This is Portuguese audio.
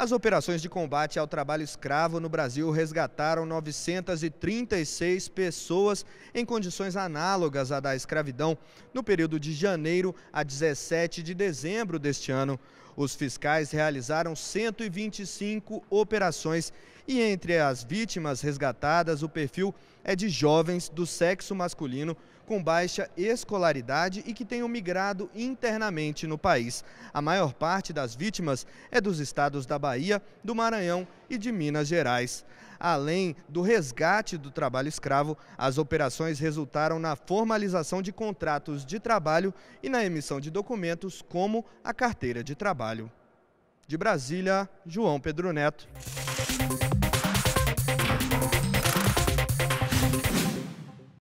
As operações de combate ao trabalho escravo no Brasil resgataram 936 pessoas em condições análogas à da escravidão no período de janeiro a 17 de dezembro deste ano. Os fiscais realizaram 125 operações e entre as vítimas resgatadas, o perfil é de jovens do sexo masculino com baixa escolaridade e que tenham migrado internamente no país. A maior parte das vítimas é dos estados da Bahia. Bahia, do Maranhão e de Minas Gerais. Além do resgate do trabalho escravo, as operações resultaram na formalização de contratos de trabalho e na emissão de documentos como a carteira de trabalho. De Brasília, João Pedro Neto.